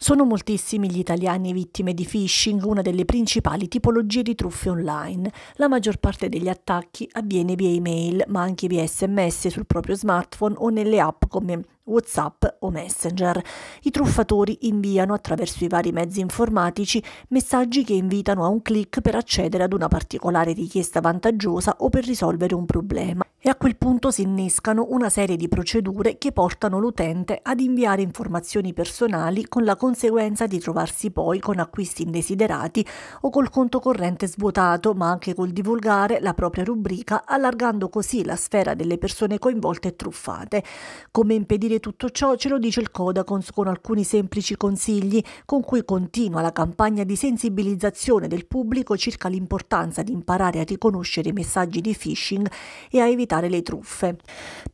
Sono moltissimi gli italiani vittime di phishing, una delle principali tipologie di truffe online. La maggior parte degli attacchi avviene via email, ma anche via sms sul proprio smartphone o nelle app come WhatsApp o Messenger. I truffatori inviano attraverso i vari mezzi informatici messaggi che invitano a un click per accedere ad una particolare richiesta vantaggiosa o per risolvere un problema e a quel punto si innescano una serie di procedure che portano l'utente ad inviare informazioni personali con la conseguenza di trovarsi poi con acquisti indesiderati o col conto corrente svuotato, ma anche col divulgare la propria rubrica, allargando così la sfera delle persone coinvolte e truffate. Come impedire tutto ciò ce lo dice il Codacons con alcuni semplici consigli con cui continua la campagna di sensibilizzazione del pubblico circa l'importanza di imparare a riconoscere i messaggi di phishing e a evitare evitare le truffe.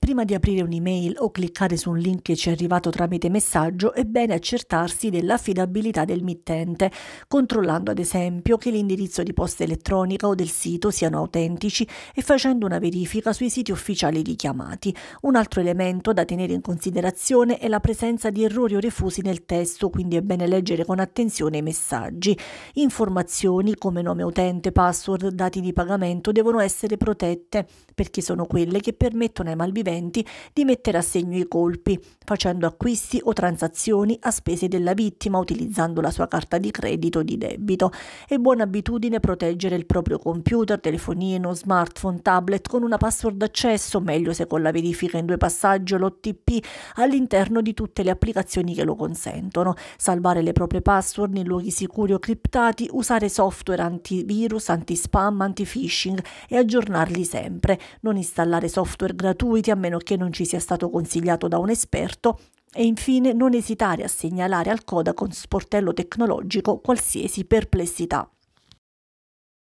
Prima di aprire un'email o cliccare su un link che ci è arrivato tramite messaggio, è bene accertarsi dell'affidabilità del mittente, controllando ad esempio che l'indirizzo di posta elettronica o del sito siano autentici e facendo una verifica sui siti ufficiali richiamati. Un altro elemento da tenere in considerazione è la presenza di errori o refusi nel testo, quindi è bene leggere con attenzione i messaggi. Informazioni come nome utente, password, dati di pagamento devono essere protette perché sono quelle che permettono ai malviventi insolventi di mettere a segno i colpi, facendo acquisti o transazioni a spese della vittima utilizzando la sua carta di credito o di debito. È buona abitudine proteggere il proprio computer, telefonino, smartphone, tablet con una password d'accesso, meglio se con la verifica in due passaggi o l'OTP all'interno di tutte le applicazioni che lo consentono, salvare le proprie password in luoghi sicuri o criptati, usare software antivirus, antispam, anti-phishing e aggiornarli sempre, non installare software gratuiti a meno che non ci sia stato consigliato da un esperto, e infine non esitare a segnalare al Coda sportello tecnologico qualsiasi perplessità.